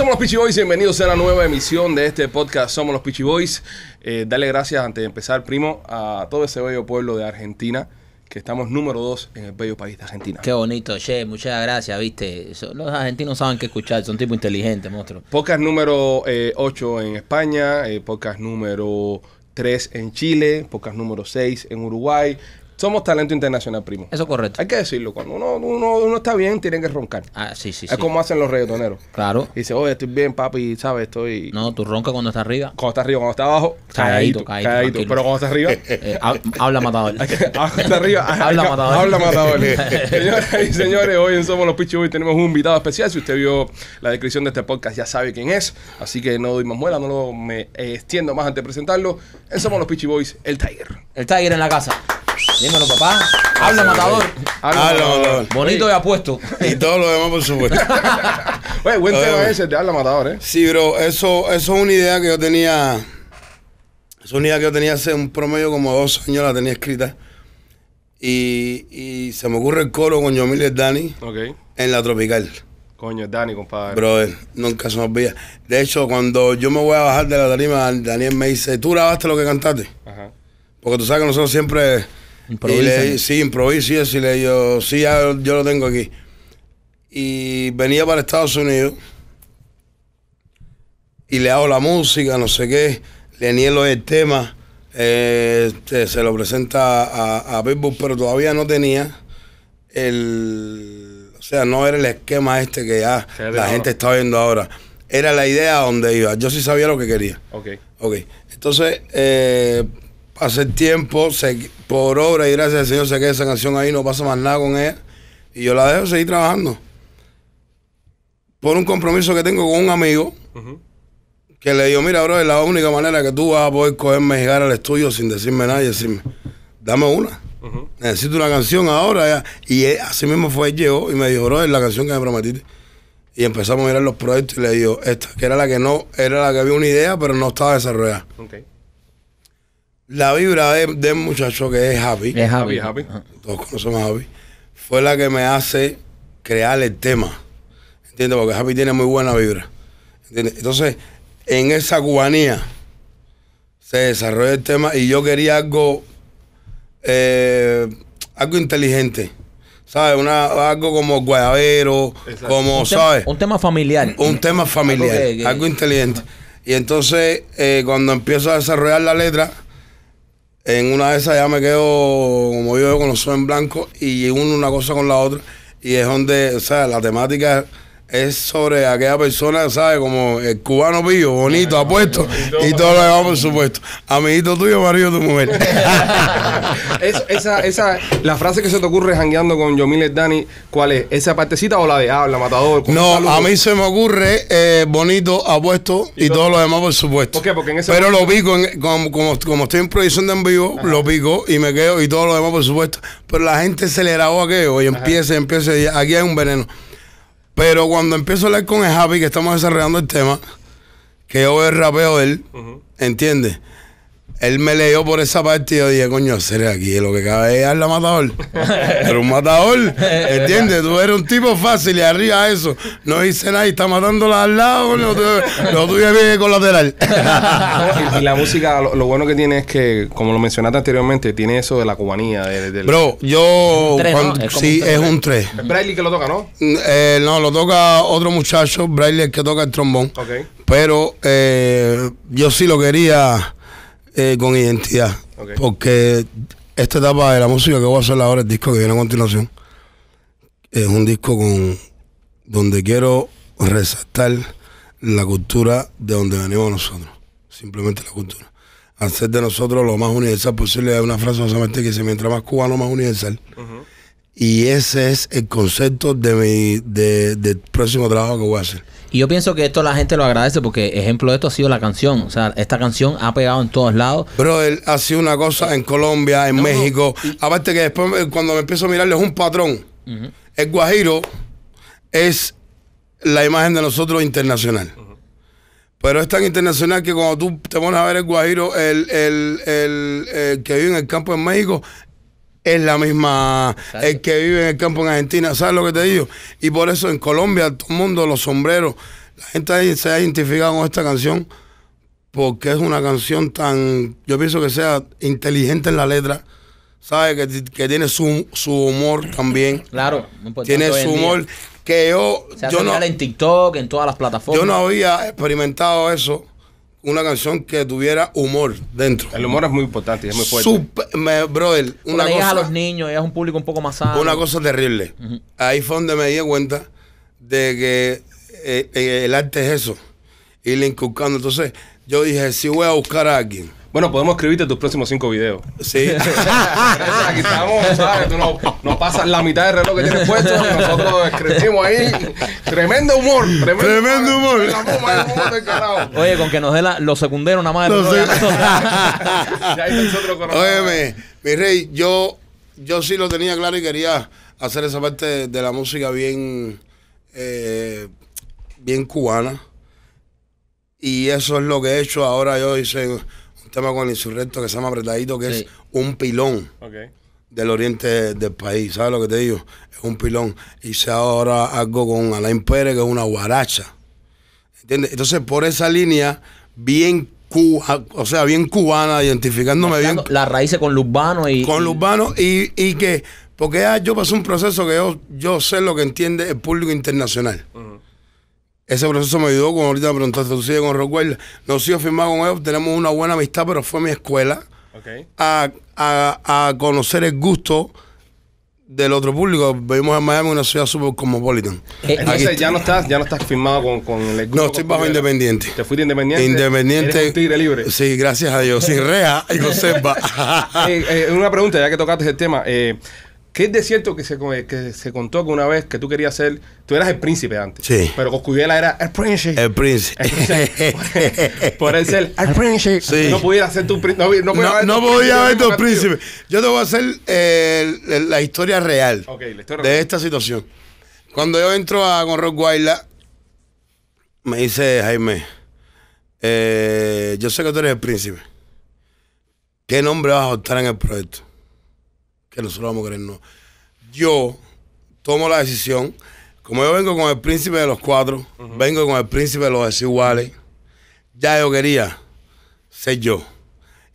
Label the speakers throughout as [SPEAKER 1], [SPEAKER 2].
[SPEAKER 1] somos los Peachy Boys. Bienvenidos a la nueva emisión de este podcast. Somos los Peachy Boys. Eh, dale gracias antes de empezar, primo, a todo ese bello pueblo de Argentina que estamos
[SPEAKER 2] número dos en el bello país de Argentina. Qué bonito, che, muchas gracias, viste. Los argentinos saben qué escuchar, son tipo inteligente, monstruo.
[SPEAKER 1] Pocas número 8 eh, en España, eh, pocas podcast número 3 en Chile, pocas número 6 en Uruguay, somos talento internacional, primo. Eso es correcto. Hay que decirlo. Cuando uno, uno, está bien, tiene que roncar.
[SPEAKER 2] Ah, sí, sí. Es como
[SPEAKER 1] hacen los reggaetoneros.
[SPEAKER 2] Claro. dice, oye, estoy bien, papi, ¿sabes? Estoy. No, tú roncas cuando estás arriba. Cuando estás arriba, cuando estás abajo, calladito. caído Pero cuando estás arriba. Eh, habla matador. arriba. habla matador. habla matador. Señores y señores,
[SPEAKER 1] hoy en Somos los Pichu tenemos un invitado especial. Si usted vio la descripción de este podcast, ya sabe quién es. Así que no doy más muela, no lo, me extiendo más antes de presentarlo. En Somos los Pichi Boys, el Tiger. El Tiger en la casa.
[SPEAKER 2] Dímelo, papá. Habla, matador.
[SPEAKER 3] Habla, matador. Bonito y apuesto. Y todo lo demás, por supuesto. buen tema ese,
[SPEAKER 1] te habla matador, ¿eh?
[SPEAKER 3] Sí, bro, eso, eso es una idea que yo tenía. Es una idea que yo tenía hace un promedio como dos años, la tenía escrita. Y, se me ocurre el coro con Yomil Dani okay. en la Tropical. Coño, Dani, compadre. Bro, nunca se me olvida. De hecho, cuando yo me voy a bajar de la tarima, Daniel me dice, ¿tú grabaste lo que cantaste? Ajá. Porque tú sabes que nosotros siempre y sí, improviso y le digo, sí, yo lo tengo aquí. Y venía para Estados Unidos. Y le hago la música, no sé qué. Le niego el tema. Eh, este, se lo presenta a, a pero todavía no tenía el. O sea, no era el esquema este que ya la gente está viendo ahora. Era la idea donde iba. Yo sí sabía lo que quería. Ok. Ok. Entonces, eh, hace tiempo, por obra y gracias al Señor, se queda esa canción ahí, no pasa más nada con ella. Y yo la dejo seguir trabajando. Por un compromiso que tengo con un amigo, que le digo, mira, bro, es la única manera que tú vas a poder cogerme llegar al estudio sin decirme nada y decirme, dame una. Necesito una canción ahora. Y así mismo fue, llegó y me dijo, bro, es la canción que me prometiste. Y empezamos a mirar los proyectos y le digo, esta, que era la que no, era la que había una idea, pero no estaba desarrollada. Okay. La vibra de, muchacho que es Javi, Es Javi Javi Todos conocemos a Javi, Fue la que me hace crear el tema. ¿Entiendes? Porque Javi tiene muy buena vibra. ¿Entiendes? Entonces, en esa cubanía se desarrolla el tema y yo quería algo, eh, algo inteligente. ¿Sabes? Una, algo como guayabero, como, ¿sabes? Un tema familiar. Un tema familiar, algo, inteligente. Y entonces, eh, cuando empiezo a desarrollar la letra, en una de esas ya me quedo, como yo, con los ojos en blanco y uno una cosa con la otra. Y es donde, o sea, la temática es sobre aquella persona, ¿sabes? Como el cubano pillo, bonito, apuesto, y todo lo demás, por supuesto. Amiguito tuyo, marido de tu mujer.
[SPEAKER 1] esa, esa, la frase que se te ocurre jangueando con Yomil Dani, ¿cuál es? ¿Esa partecita o la de habla, matador? No, a mí
[SPEAKER 3] se me ocurre eh, bonito, apuesto, y, todo, lo demás, por supuesto. Porque en ese Pero lo pico, como, como, estoy en proyección de en vivo, lo pico y me quedo, y todo lo demás, por supuesto. Pero la gente se le grabó aquello, y empieza, empieza, aquí hay un veneno. Pero cuando empiezo a hablar con el Javi, que estamos desarrollando el tema, que yo el rapeo él, ¿entiendes? él me leyó por esa parte y dije, coño, seré aquí, lo que cabe es la matador. Pero un matador, ¿entiendes? Tú eres un tipo fácil y arriba eso, no hice nada y está matándola al lado, no lo tuve bien colateral. y, la música,
[SPEAKER 1] lo, bueno que tiene es que, como lo mencionaste anteriormente, tiene eso de la cubanía. Bro,
[SPEAKER 3] yo. sí, es un tres. Es
[SPEAKER 1] Braille que lo toca, ¿no?
[SPEAKER 3] Eh, no, lo toca otro muchacho, Braille que toca el trombón. Okay. Pero eh, yo sí lo quería eh, con identidad. Porque esta etapa de la música que voy a hacer ahora, el disco que viene a continuación, es un disco con donde quiero resaltar la cultura de donde venimos nosotros. Simplemente la cultura. Hacer de nosotros lo más universal posible. Hay una frase solamente que dice, mientras más cubano, más universal. Y ese es el concepto de mi de, del próximo trabajo que voy a hacer
[SPEAKER 2] y yo pienso que esto la gente lo agradece porque ejemplo de esto ha sido la canción. O sea, esta canción ha pegado en todos
[SPEAKER 3] lados. Pero él ha sido una cosa en Colombia, en México. Aparte que después eh, cuando me empiezo a mirarle es un patrón. El guajiro es la imagen de nosotros internacional. Pero es tan internacional que cuando tú te pones a ver el guajiro, el, el, el, el que vive en el campo en México, es la misma. El que vive en el campo en Argentina, ¿sabes lo que te digo? Y por eso en Colombia, todo el mundo, los sombreros, la gente se ha identificado con esta canción porque es una canción tan, yo pienso que sea inteligente en la letra, ¿sabes? Que, tiene su, su humor también. Claro, pues, tiene su humor que yo... Se yo no, en TikTok, en todas las plataformas. Yo no había experimentado eso una canción que tuviera humor dentro. El humor es muy importante es muy fuerte. Super, me, brother, una cosa. a los
[SPEAKER 2] niños, es un público un poco más sano. Una cosa
[SPEAKER 3] terrible. Ahí fue donde me di cuenta de que eh, eh, el arte es eso. Y le inculcando. Entonces, yo dije, si voy a buscar a alguien bueno, podemos escribirte tus próximos cinco videos. Sí.
[SPEAKER 1] Aquí estamos, ¿sabes? Tú
[SPEAKER 2] nos, pasas la mitad del reloj que tienes puesto y nosotros escribimos ahí. Tremendo humor.
[SPEAKER 3] Tremendo, humor. La Oye,
[SPEAKER 2] con que nos dé la, los secunderos nada más.
[SPEAKER 3] Óyeme, mi rey, yo, yo sí lo tenía claro y quería hacer esa parte de la música bien, eh, bien cubana. Y eso es lo que he hecho ahora. Yo hice Estamos tema con el insurrecto que se llama Apretadito, que es un pilón. Del oriente del país, ¿sabes lo que te digo? Es un pilón. Y Hice ahora algo con Alain Pérez, que es una guaracha. ¿Entiendes? Entonces, por esa línea, bien o sea, bien cubana, identificándome bien. Las raíces con lo y. Con lo y, y que. Porque yo pasé un proceso que yo, yo sé lo que entiende el público internacional. Ese proceso me ayudó, como ahorita me preguntaste tú sigue con Rockwell. No sigo firmado con ellos, tenemos una buena amistad, pero fue mi escuela a, conocer el gusto del otro público. Vivimos en Miami, una ciudad súper cosmopolitan. Eh, Entonces ya no, estás, ya no estás firmado con, con el grupo. No, estoy bajo independiente. ¿Te fuiste independiente? Independiente. Eres libre. Sí, gracias a Dios. Sin rea
[SPEAKER 1] y conserva. Eh, eh, una pregunta, ya que tocaste el tema. Que es de cierto que se, que se contó que una vez que tú querías ser, tú eras el príncipe antes. Sí. Pero Coscuyuela
[SPEAKER 3] era el príncipe. El príncipe. por él ser el príncipe. Sí. No pudiera
[SPEAKER 1] ser tu príncipe. No, podía, tu príncipe.
[SPEAKER 3] Yo te voy a hacer eh, la historia real de esta situación. Cuando yo entro a con Rock Guayla, me dice Jaime, eh, yo sé que tú eres el príncipe. ¿Qué nombre vas a optar en el proyecto? que nosotros vamos a querer, no. Yo tomo la decisión, como yo vengo con el príncipe de los cuatro, vengo con el príncipe de los desiguales, ya yo quería ser yo.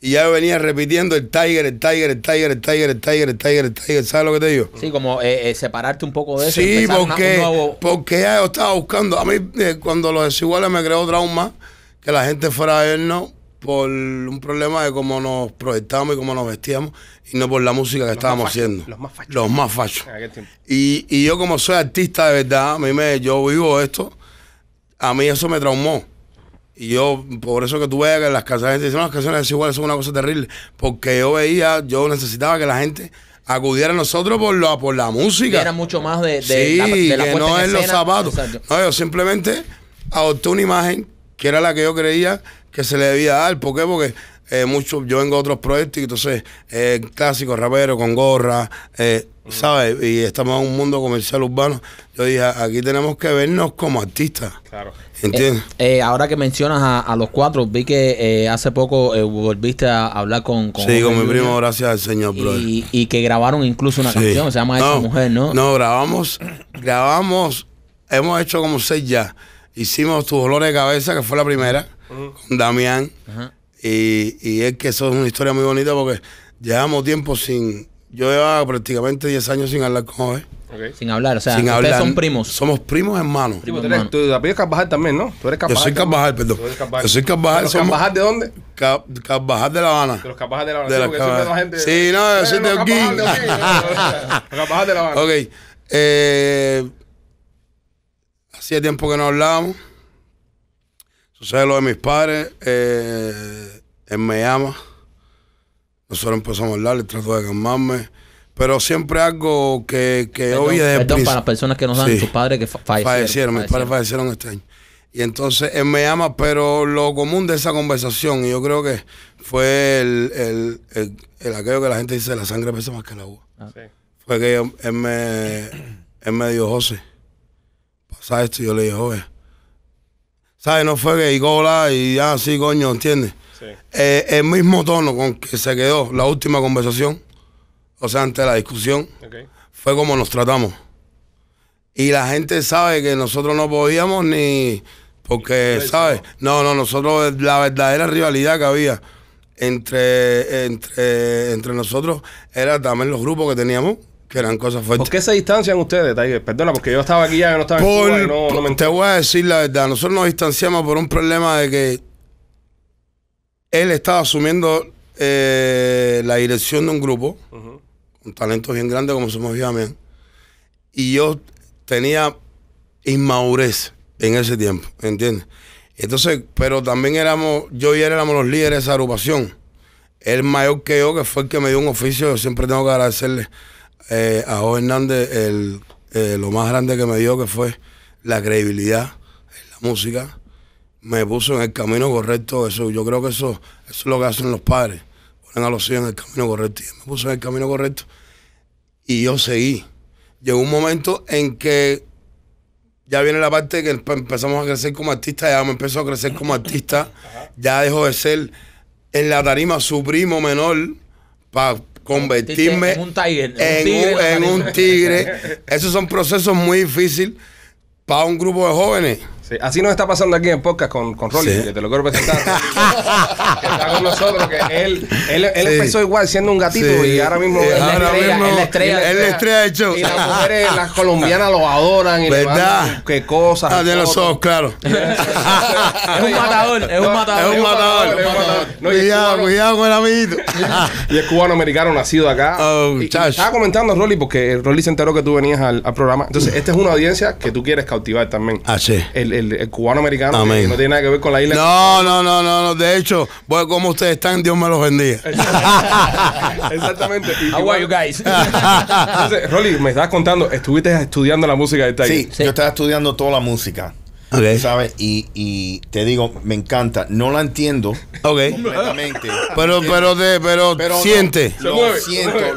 [SPEAKER 3] Y ya venía repitiendo el Tiger, el Tiger, el Tiger, el Tiger, el Tiger, el Tiger, el Tiger. ¿Sabes lo que te digo? Sí, como eh, eh, separarte un poco de eso. Sí, porque, porque ya yo estaba buscando. A mí, eh, cuando los desiguales me creó trauma, que la gente fuera a no por un problema de cómo nos proyectábamos y cómo nos vestíamos, y no por la música que estábamos haciendo. Los más fachos. Los más fachos. Y, yo como soy artista de verdad, a mí me, yo vivo esto, a mí eso me traumó. Y yo, por eso que tú veas que las canciones, dicen, las canciones desiguales son una cosa terrible, porque yo veía, yo necesitaba que la gente acudiera a nosotros por la, por la música. Era
[SPEAKER 2] mucho más de, de la, de no en los zapatos.
[SPEAKER 3] No, yo simplemente adopté una imagen que era la que yo creía que se le debía dar. ¿Por qué? Porque eh, mucho, yo vengo a otros proyectos entonces eh, clásico, rapero, con gorra, eh, ¿sabes? Y estamos en un mundo comercial urbano. Yo dije, aquí tenemos que vernos como artistas. Claro. ¿Entiendes? Eh, ahora que mencionas a, los cuatro, vi que hace poco volviste a hablar con... sí, con mi primo, gracias al señor, bro. Y, que grabaron incluso una canción, se llama Esa Mujer, ¿no? No, grabamos, grabamos, hemos hecho como seis ya. Hicimos Tu Dolor de Cabeza, que fue la primera con Damián. Y, es que eso es una historia muy bonita porque llevamos tiempo sin. Yo llevaba prácticamente 10 años sin hablar con Jorge. Sin hablar, o sea, ustedes son primos. Somos primos hermanos. tú, eres, tú
[SPEAKER 1] Carvajal también, ¿no? Tú eres Carvajal. Yo soy Carvajal, perdón. Yo soy Carvajal. de dónde?
[SPEAKER 3] Carvajal de La Habana. De los de La Habana. sí, no, yo eh, soy de aquí. Eh, los Carvajal de La Habana. Ok. Eh, hacía tiempo que no hablábamos. Sucede lo de mis padres. Eh, él me llama. Nosotros empezamos a hablar, le trató de calmarme. Pero siempre algo que, que perdón, de Perdón, para las personas que no saben, sus padres que fallecieron, fallecieron. Mis padres fallecieron este año. Y entonces él me llama, pero lo común de esa conversación, y yo creo que fue el, aquello que la gente dice, la sangre pesa más que el agua. Ah. Fue que él, me, él me dijo, José, pasa esto, y yo le dije, José, ¿sabes? No fue que y cola y ya coño, ¿entiendes? Sí. Eh, el mismo tono con que se quedó la última conversación, o sea, ante la discusión, fue como nos tratamos. Y la gente sabe que nosotros no podíamos ni. Porque, ¿sabes? No, no, nosotros, la verdadera rivalidad que había entre, entre, entre nosotros era también los grupos que teníamos, que eran cosas fuertes. ¿Por qué se distancian ustedes, Perdona, porque yo estaba aquí ya, que no estaba en Cuba Te voy a decir la verdad. Nosotros nos distanciamos por un problema de que él estaba asumiendo eh, la dirección de un grupo, un talento con talentos bien grande como somos también. y yo tenía inmadurez en ese tiempo, ¿entiendes? Entonces, pero también éramos, yo y él éramos los líderes de esa agrupación. Él mayor que yo, que fue el que me dio un oficio, yo siempre tengo que agradecerle eh, a José Hernández el, eh, lo más grande que me dio que fue la credibilidad en la música. Me puso en el camino correcto. Eso, yo creo que eso, es lo que hacen los padres. Ponen a los hijos en el camino correcto. Y me puso en el camino correcto. Y yo seguí. Llegó un momento en que ya viene la parte que empezamos a crecer como artista, ya me empezó a crecer como artista, ya dejó de ser en la tarima su primo menor para convertirme en un, tigre, tigre. Esos son procesos muy difíciles para un grupo de jóvenes. Sí,
[SPEAKER 1] así nos está pasando aquí en podcast con, con Rolly, que te lo quiero presentar. que está con nosotros, que él, él, él empezó igual siendo un gatito y ahora mismo es la estrella. Es la estrella de show. Y las mujeres, las colombianas
[SPEAKER 3] lo adoran. Y ¿Verdad? Qué cosas. Ah, de los ojos, claro. es un matador, es un matador. Es un matador. cuidado, cuidado
[SPEAKER 1] con el amiguito. y es cubano-americano nacido acá. Oh, estaba comentando Rolly, porque Rolly se enteró que tú venías al, programa. Entonces, mm. esta es una audiencia que tú quieres cautivar también. Ah, sí. El, el,
[SPEAKER 3] cubano americano no tiene nada que ver con la isla. No, no, no, no, De hecho, voy pues, como ustedes están, Dios me los bendiga.
[SPEAKER 2] Exactamente. How are you guys? Entonces,
[SPEAKER 1] Rolly,
[SPEAKER 3] me estás contando,
[SPEAKER 1] estuviste estudiando la música de Tiger.
[SPEAKER 3] sí, yo estaba estudiando toda la música. ¿Sabes? Y, te digo, me encanta. No la entiendo completamente. Pero, pero, pero, siente.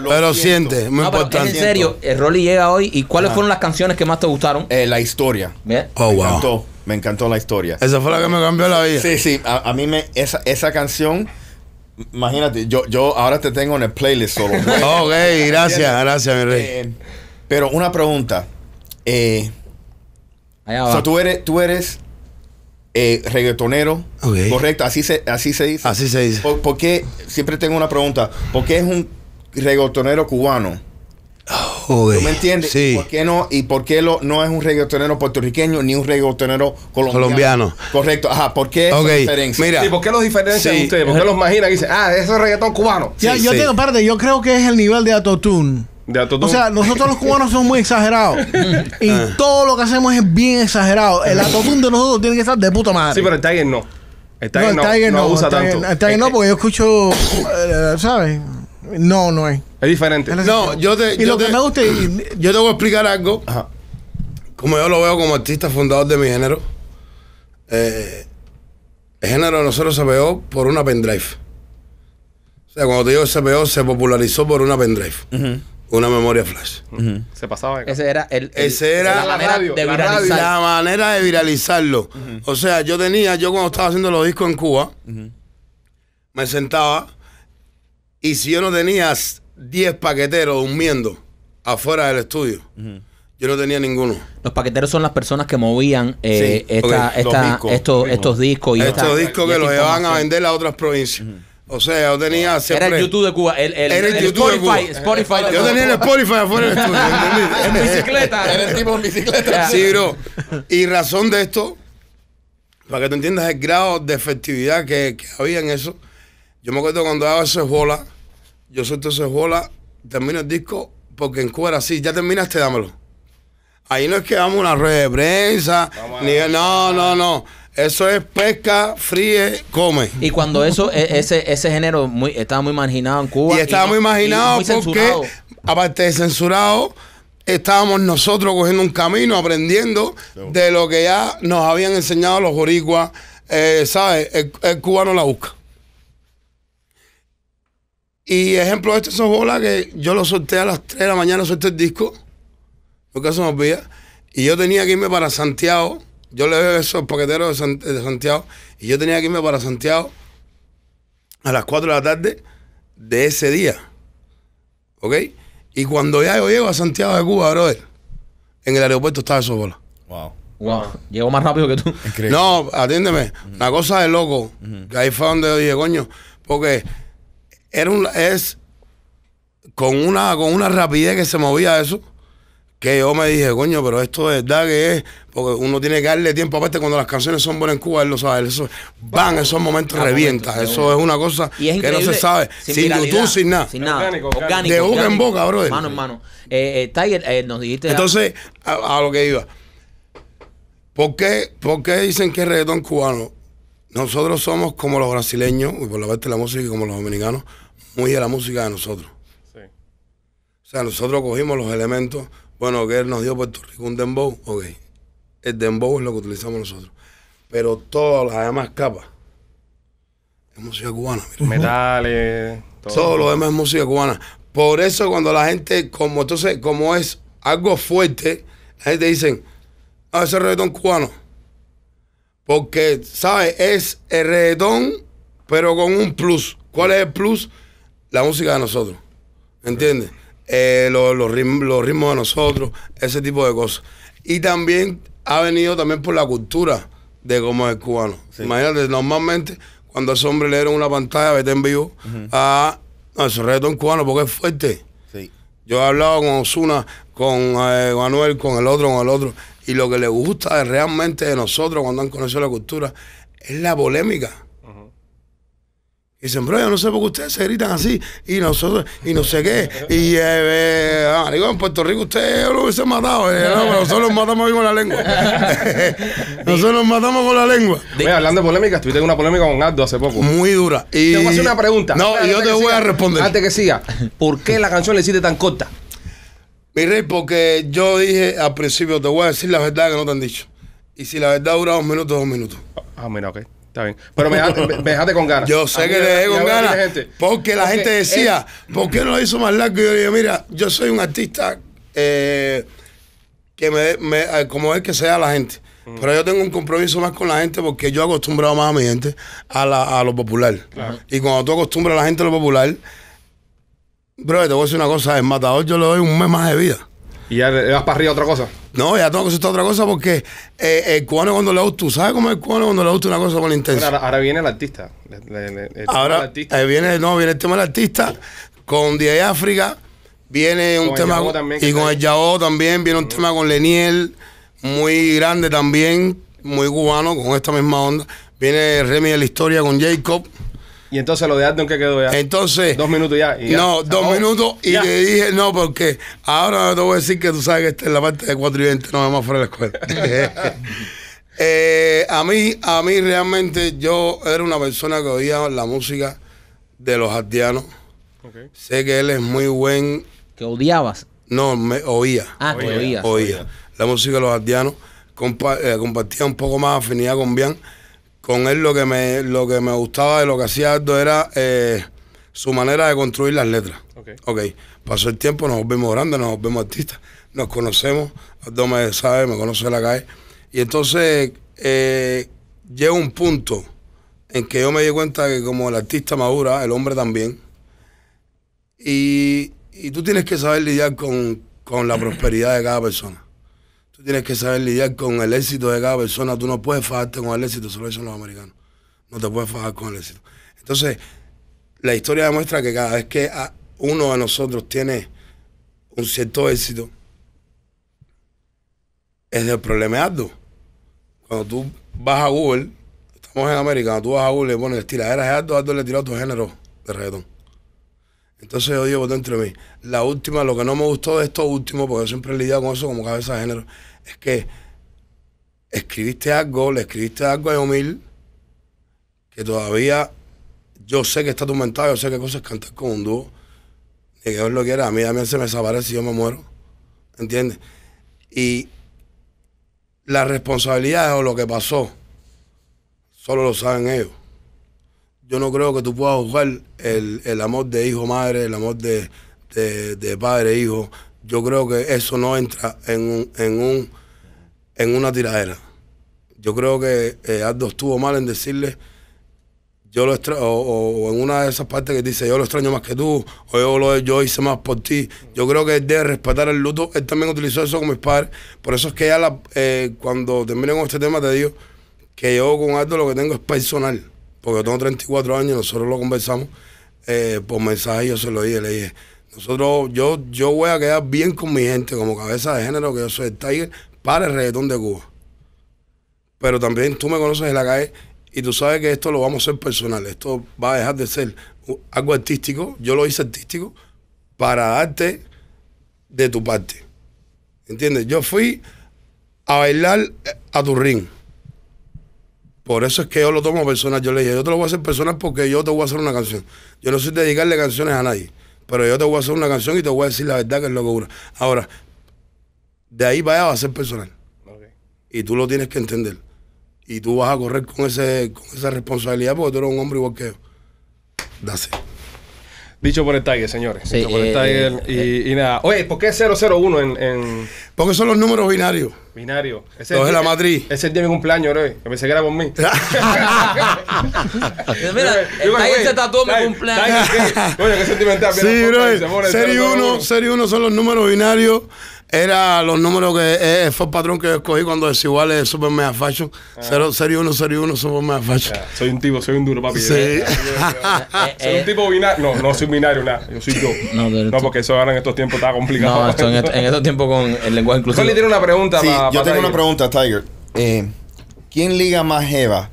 [SPEAKER 3] pero siente, muy ah, importante. en serio, el eh, Rolly llega hoy. ¿Y cuáles fueron las
[SPEAKER 2] canciones que más te gustaron? Eh, la historia. Oh, me Encantó,
[SPEAKER 3] me encantó la historia. Esa fue la que me cambió la vida. Sí, sí. A, mí me, esa, esa canción. Imagínate, yo, yo ahora te tengo en el playlist solo. ok, gracias, gracias, mi rey. Eh, pero una pregunta. Eh, o sea, tú eres, tú eres eh, reggaetonero, correcto, así se, así se dice. Así se dice. ¿Por, Siempre tengo una pregunta. ¿Por qué es un reggaetonero cubano? Joder, oh, ¿Tú me entiendes? Sí. ¿Por qué no? ¿Y por qué no es un reggaetonero puertorriqueño ni un reggaetonero colombiano? Correcto. Ajá, ¿por qué diferencia? Mira. Sí, ¿Por qué los diferencian ustedes? ¿Por qué los imaginan y dicen, ah,
[SPEAKER 2] eso es reggaeton cubano? yo tengo parte, yo creo que es el nivel de autotune.
[SPEAKER 3] O sea, nosotros
[SPEAKER 2] los cubanos somos muy exagerados. y ah. todo lo que hacemos es bien exagerado. El atotún de nosotros tiene que estar de puta madre. Sí, pero el
[SPEAKER 1] Tiger no. El Tiger no, el Tiger no, usa tanto. El Tiger no, eh, eh.
[SPEAKER 2] porque yo escucho,
[SPEAKER 3] eh, ¿sabes? No, no es. Es diferente. no, yo te. Y lo que me gusta. yo te voy a explicar algo. Como yo lo veo como artista fundador de mi género. el género de nosotros se veó por una pendrive. O sea, cuando te digo se pegó, se popularizó por una pendrive. Una memoria flash. Se
[SPEAKER 2] pasaba. Ese era el, era la,
[SPEAKER 3] manera de viralizarlo. O sea, yo tenía, yo cuando estaba haciendo los discos en Cuba, me sentaba y si yo no tenía 10 paqueteros durmiendo afuera del estudio, yo no tenía ninguno.
[SPEAKER 2] Los paqueteros son las personas que movían eh, Estos, discos. Y estos discos que los van a
[SPEAKER 3] vender a otras provincias. O sea, yo tenía siempre... Era el YouTube de Cuba. El, el, era el, Spotify, Spotify yo tenía el Spotify afuera del estudio, en bicicleta. Era el tipo en bicicleta. Sí, bro. Y razón de esto, para que tú entiendas el grado de efectividad que, que había en eso, yo me acuerdo cuando daba bola, yo suelto ese bola, termino el disco, porque en Cuba era así, ya terminaste, dámelo. Ahí no es que damos una red de prensa, ni, no, no, no. Eso es pesca, fríe, come. Y cuando eso, e, ese, género
[SPEAKER 2] muy, estaba muy marginado en Cuba. Y estaba muy marginado porque,
[SPEAKER 3] aparte de censurado, estábamos nosotros cogiendo un camino, aprendiendo de lo que ya nos habían enseñado los boricuas. Eh, ¿Sabes? El, cubano la busca. Y ejemplo, este son bolas que yo lo solté a las 3 de la mañana, solté el disco, porque eso nos vía. Y yo tenía que irme para Santiago yo le veo esos paqueteros de Santiago y yo tenía que irme para Santiago a las 4 de la tarde de ese día. ¿Ok? Y cuando ya yo llego a Santiago de Cuba, brother, en el aeropuerto estaba eso bola. Wow. Wow. Llegó más rápido que tú. No, atiéndeme. Una cosa de loco. Que ahí fue donde yo dije, coño. Porque era un, es con una, con una rapidez que se movía eso que yo me dije, coño, pero esto es verdad que es, porque uno tiene que darle tiempo, a aparte cuando las canciones son buenas en Cuba, él lo sabe, eso, van, esos ah, momentos revienta eso es una cosa que no se sabe, sin, YouTube, sin nada. Sin nada. de boca en boca, bro. Hermano,
[SPEAKER 2] en eh, eh, Tiger,
[SPEAKER 3] eh, nos dijiste... Entonces, a, lo que iba, ¿por qué, dicen que es reggaetón cubano? Nosotros somos como los brasileños, y por la parte de la música, y como los dominicanos, muy de la música de nosotros. O sea, nosotros cogimos los elementos bueno, que él nos dio Puerto Rico un dembow, ok. El dembow es lo que utilizamos nosotros. Pero todas las demás capas es música cubana. Metales. Todo. lo demás es música cubana. Por eso cuando la gente, como entonces, como es algo fuerte, la gente dice, ah, ese el reggaetón cubano. Porque, ¿sabes? Es el reggaetón, pero con un plus. ¿Cuál es el plus? La música de nosotros. ¿Entiendes? los, eh, los, ritmos, los ritmos de nosotros, ese tipo de cosas. Y también ha venido también por la cultura de cómo es cubano. Imagínate, normalmente cuando a ese hombre le dieron una pantalla, vete en vivo, a, su reto en cubano porque es fuerte. Yo he hablado con Osuna, con Manuel, eh, con el otro, con el otro. Y lo que le gusta realmente de nosotros cuando han conocido la cultura es la polémica. Y dicen, bro, yo no sé por qué ustedes se gritan así. Y nosotros, y no sé qué. Y, eh, eh ah, en Puerto Rico ustedes lo hubiesen matado. Eh, nosotros los matamos con la lengua. nosotros los matamos con la lengua. hablando de polémicas, tuviste una polémica con Aldo hace poco. Muy dura. Y... Te voy a hacer una pregunta. No, y yo te voy a responder. Antes que siga, ¿por qué la canción le hiciste tan corta? Mi rey, porque yo dije al principio, te voy a decir la verdad que no te han dicho. Y si la verdad dura dos minutos, dos minutos. Ah, mira, ok. Está bien. Pero me dejaste, con ganas. Yo sé que le dejé con ganas. Porque la gente decía, ¿por qué no lo hizo más largo? Y yo digo, mira, yo soy un artista eh, que me, eh, como es que sea la gente. Mm. Pero yo tengo un compromiso más con la gente porque yo he acostumbrado más a mi gente a, la, a lo popular. Y cuando tú acostumbras a la gente a lo popular, bro, te voy a decir una cosa, el matador yo le doy un mes más de vida. Y ya le vas para arriba otra cosa. No, ya tengo que aceptar otra cosa porque eh, el cubano cuando le gusta, sabes cómo es el cubano cuando le gusta una cosa con intención? Ahora, viene el artista.
[SPEAKER 1] ahora eh,
[SPEAKER 3] viene, no, viene el tema del artista con Día de África, viene un tema con, y con el Yao también, viene un tema con Leniel, muy grande también, muy cubano, con esta misma onda. Viene Remy de la Historia con Jacob. Y entonces lo de Arden que quedó ya. Entonces. Dos minutos ya. no, dos minutos y te le dije, no, porque ahora te voy a decir que tú sabes que esta en la parte de 4 y 20, no vamos fuera de la escuela. Eh, a mí, a mí realmente yo era una persona que oía la música de los ardianos. Sé que él es muy buen. ¿Que odiabas? No, me oía. Ah, oía. Oía. oía. La música de los ardianos. Eh, compartía un poco más afinidad con Bian con él lo que me, lo que me gustaba de lo que hacía Aldo era eh, su manera de construir las letras. Okay. ok. Pasó el tiempo, nos vemos grandes, nos vemos artistas, nos conocemos, Aldo me sabe, me conoce la calle. Y entonces eh, llega un punto en que yo me di cuenta que como el artista madura, el hombre también, y, y tú tienes que saber lidiar con la prosperidad de cada persona. Tú tienes que saber lidiar con el éxito de cada persona. Tú no puedes fajarte con el éxito, solo son los americanos. No te puedes fajar con el éxito. Entonces, la historia demuestra que cada vez que uno de nosotros tiene un cierto éxito, es del problema Ardu. Cuando tú vas a Google, estamos en América, cuando tú vas a Google le pones tira era Aldo, le tiró otro género de reggaetón. Entonces yo digo dentro de mí, la última, lo que no me gustó de esto último, porque yo siempre he lidiado con eso como cabeza de género, es que escribiste algo, le escribiste algo a Yomil que todavía yo sé que está atormentado, yo sé que cosas cantar con un dúo, ni que Dios lo quiera, a mí también se me desaparece y yo me muero, ¿entiendes? Y la responsabilidad o lo que pasó, solo lo saben ellos. Yo no creo que tú puedas jugar el, amor de hijo-madre, el amor de, de, de padre-hijo, e yo creo que eso no entra en un, en una tiradera. Yo creo que Ardo eh, Aldo estuvo mal en decirle yo lo extraño, o, en una de esas partes que dice yo lo extraño más que tú o yo lo yo hice más por ti. Yo creo que él debe respetar el luto. Él también utilizó eso con mis padres. Por eso es que ya eh, cuando termine con este tema te digo que yo con Aldo lo que tengo es personal. Porque yo tengo 34 años, nosotros lo conversamos eh, por mensaje, yo se lo dije, le dije nosotros, yo, yo voy a quedar bien con mi gente como cabeza de género, que yo soy el Tiger, para el reggaetón de Cuba. Pero también tú me conoces en la calle y tú sabes que esto lo vamos a hacer personal. Esto va a dejar de ser algo artístico. Yo lo hice artístico para darte de tu parte. ¿Entiendes? Yo fui a bailar eh, a tu ring. Por eso es que yo lo tomo personal. Yo le dije, yo te lo voy a hacer personal porque yo te voy a hacer una canción. Yo no soy dedicarle canciones a nadie pero yo te voy a hacer una canción y te voy a decir la verdad que es lo que Ahora, de ahí para va a ser personal. Y tú lo tienes que entender. Y tú vas a correr con, ese, con esa responsabilidad porque tú eres un hombre igual que yo. Dase.
[SPEAKER 1] Dicho por el Tiger, señores. Dicho por el eh, Tiger. Eh, eh. y, nada. Oye, ¿por qué 001 en, Porque son los números binarios. Binario. Ese es la Madrid Ese es día de mi cumpleaños, bro. Que pensé que
[SPEAKER 3] era por mí.
[SPEAKER 2] Mira, Tiger se tatuó mi cumpleaños. Oye, qué sentimental. Sí, bro.
[SPEAKER 3] Serie 1 son los números binarios. Era los números que eh, eh, fue el patrón que escogí cuando igual es Super Mega Fashion. Ah. uno serie uno Super Mega Fashion. Soy un tipo, soy un duro, papi. Sí. Eh, soy un tipo
[SPEAKER 1] binario. No, no soy binario, nada. Yo soy yo. No, porque eso ahora en estos tiempos está complicado. No, en, estos
[SPEAKER 2] tiempos con el lenguaje inclusivo. Yo le una pregunta Yo tengo una pregunta, Tiger. Eh, ¿Quién liga
[SPEAKER 3] más Eva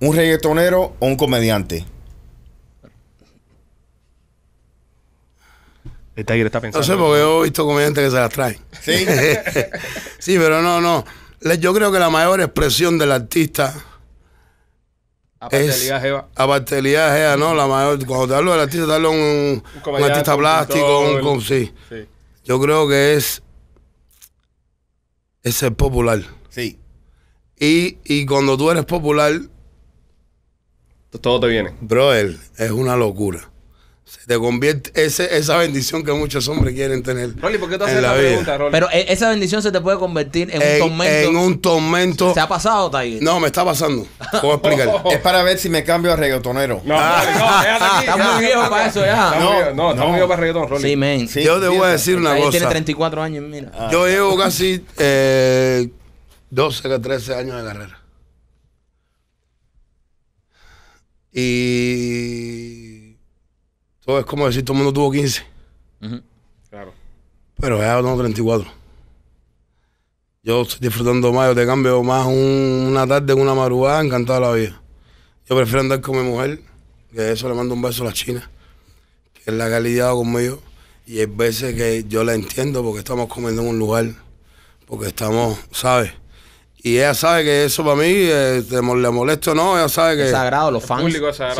[SPEAKER 3] ¿Un reggaetonero o un comediante? El está pensando. No sé, porque yo he visto comediantes que se las traen. Sí. sí, pero no, no. Yo creo que la mayor expresión del artista.
[SPEAKER 1] Aparte es, de
[SPEAKER 3] Jeva. no, la mayor. Cuando te hablo del artista, te hablo de un, artista plástico, un. sí. sí. Yo creo que es. Es ser popular. Sí. Y, y cuando tú eres popular. Todo te viene. Brother, es una locura se te convierte esa bendición que muchos hombres quieren tener. Rolly, ¿por qué tú haces la, pregunta, Pero e, esa bendición se te puede convertir en, un tormento. En un tormento. ¿Se ha pasado, Tiger? No, me está pasando. ¿cómo explicar. es para ver si me cambio a reggaetonero. No, no, no, ah. Estás muy viejo para eso ya. No, no, no. muy viejo para reggaeton, Rolly. Sí, men. yo te voy a decir una cosa. tiene
[SPEAKER 2] 34 años, mira. Ah. Yo
[SPEAKER 3] llevo casi eh, 12, 13 años de carrera. Y todo es como decir, todo el mundo tuvo 15. Claro. Pero ya tengo 34. Yo estoy disfrutando más, yo te cambio más una tarde, una madrugada, encantado la vida. Yo prefiero andar con mi mujer, que eso le mando un beso a la China, que es la que ha lidiado conmigo. Y hay veces que yo la entiendo porque estamos comiendo en un lugar, porque estamos, ¿sabes? Y ella sabe que eso para mí, eh, le molesto o no, ella sabe que... Es sagrado, los fans.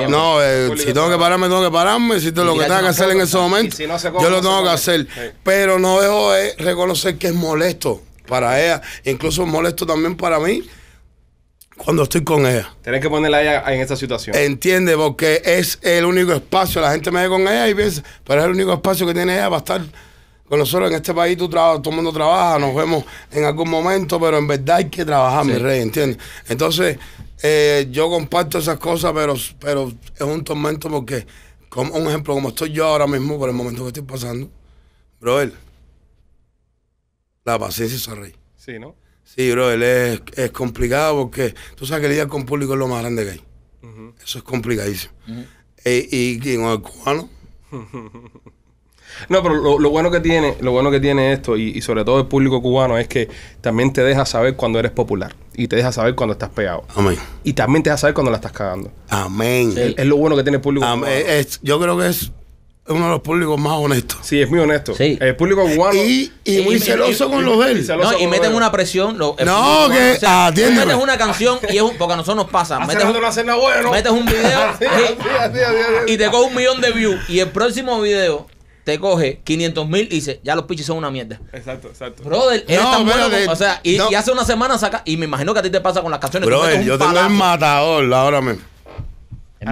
[SPEAKER 3] No, eh, si tengo que pararme, tengo que pararme. Si tengo lo que tengo que hacer en ese momento, yo lo tengo que hacer. Pero no dejo de reconocer que es molesto para ella. Incluso es molesto también para mí cuando estoy con ella. Tienes que ponerla ella en esa situación. Entiende, porque es el único espacio. La gente me ve con ella y piensa, pero es el único espacio que tiene ella para estar con nosotros en este país todo el mundo trabaja, nos vemos en algún momento, pero en verdad hay que trabajar, mi rey, ¿entiendes? Entonces, eh, yo comparto esas cosas, pero, pero es un tormento porque, como un ejemplo, como estoy yo ahora mismo, por el momento que estoy pasando, brother, la paciencia es rey. Sí, ¿no? Sí, brother, es, complicado porque tú sabes que el día con público es lo más grande que hay. Eso es complicadísimo. Eh, y, y con el cubano.
[SPEAKER 1] No, pero lo, bueno que tiene, lo bueno que tiene esto, y, sobre todo el público cubano, es que también te deja saber cuando eres popular. Y te deja saber cuando estás pegado. Amén. Y también te deja saber cuando la estás cagando.
[SPEAKER 3] Amén. Es, lo bueno que tiene el público cubano. yo creo que es uno de los públicos más honestos. Sí, es muy honesto. El público cubano. Y, y muy celoso
[SPEAKER 1] con los él. No, y meten una
[SPEAKER 2] presión. no, que o sea, Metes una canción y es porque a nosotros nos pasa. Metes, un, metes un video
[SPEAKER 1] y, te coge un
[SPEAKER 2] millón de views. Y el próximo video te coge 500 mil y dice, ya los pichis son una mierda. Exacto, exacto. Brother, es tan bueno. o sea, y, hace una semana saca. Y me imagino que a ti te pasa con las canciones. Brother, yo tengo el
[SPEAKER 3] matador ahora mismo. El,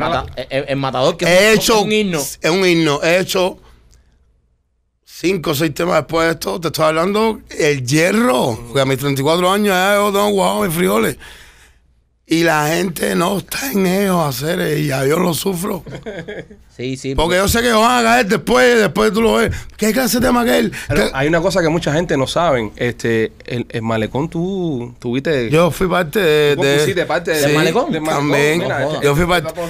[SPEAKER 3] matador que es un himno. Es un himno. He hecho cinco o seis temas después de esto. Te estoy hablando el hierro. Porque a mis 34 años ya yo tengo guau wow, mis frijoles y la gente no está en eso a hacer eh, y a yo lo sufro. Sí, sí. Porque, yo sé que van a caer después, después tú lo ves. ¿Qué clase de tema hay una cosa que mucha gente no
[SPEAKER 1] sabe. Este, el, el malecón tú tuviste. Yo fui parte de. de de parte del malecón. También. Este, yo fui este parte.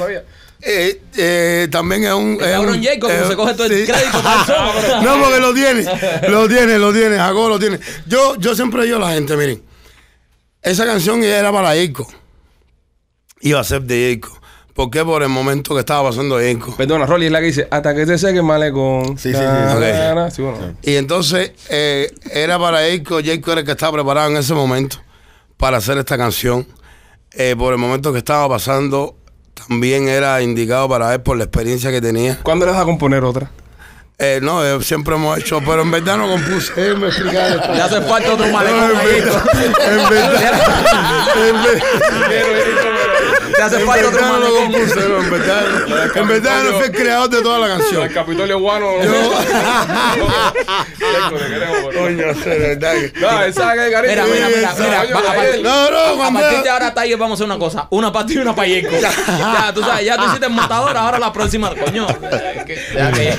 [SPEAKER 3] Eh, eh, también es un. Es un Jacob, eh, se coge todo el crédito. no, porque lo tiene. Lo tiene, lo tiene. Jacob lo tiene. Yo, yo siempre digo a la gente, miren. Esa canción era para Jacob iba a ser de ¿por qué? por el momento que estaba pasando Jacob. Perdona, Rolly es la que dice, hasta que se seque malecón. Sí, sí, sí. sí Y entonces eh, era para Jacob, Jacob era el que estaba preparado en ese momento para hacer esta canción. Eh, por el momento que estaba pasando, también era indicado para él por la experiencia que tenía. ¿Cuándo le vas a componer otra? Eh, no, eh, siempre hemos hecho, pero en verdad no compuse. me ya se falta otro malecón. No, en, verdad, en, verdad, en, verdad,
[SPEAKER 2] te hace falta otro mano lo compuse, no, en
[SPEAKER 3] verdad. no fue el creador de toda la canción. El Capitolio Guano. Yo. Coño, de
[SPEAKER 2] verdad. No, esa Mira, mira, mira. mira no, no, a partir de ahora, ahí, vamos a hacer una cosa. Una parte y una payeco. Ya, tú sabes, ya tú hiciste matador, ahora la próxima, coño.